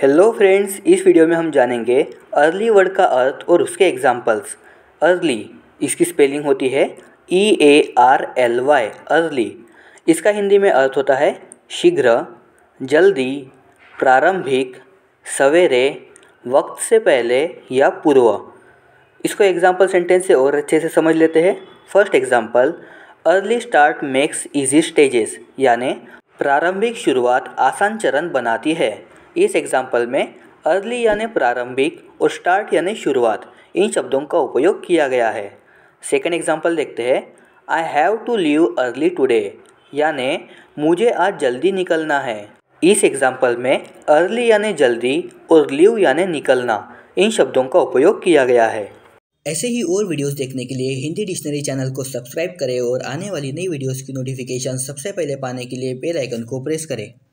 hello friends इस video में हम जानेंगे अर्ली वर्ड का अर्थ और उसके एग्जाम्पल्स अर्ली इसकी स्पेलिंग होती है E A R L Y early इसका हिंदी में अर्थ होता है शीघ्र जल्दी प्रारंभिक सवेरे वक्त से पहले या पूर्व इसको एग्जाम्पल सेंटेंस से और अच्छे से समझ लेते हैं first example early start makes easy stages यानी प्रारंभिक शुरुआत आसान चरण बनाती है इस एग्जाम्पल में अर्ली यानी प्रारंभिक और स्टार्ट यानी शुरुआत इन शब्दों का उपयोग किया गया है सेकेंड एग्जाम्पल देखते हैं I have to leave early today यानि मुझे आज जल्दी निकलना है इस एग्जाम्पल में अर्ली यानि जल्दी और लीव यानि निकलना इन शब्दों का उपयोग किया गया है ऐसे ही और वीडियोस देखने के लिए हिंदी डिक्शनरी चैनल को सब्सक्राइब करें और आने वाली नई वीडियोस की नोटिफिकेशन सबसे पहले पाने के लिए बेल आइकन को प्रेस करें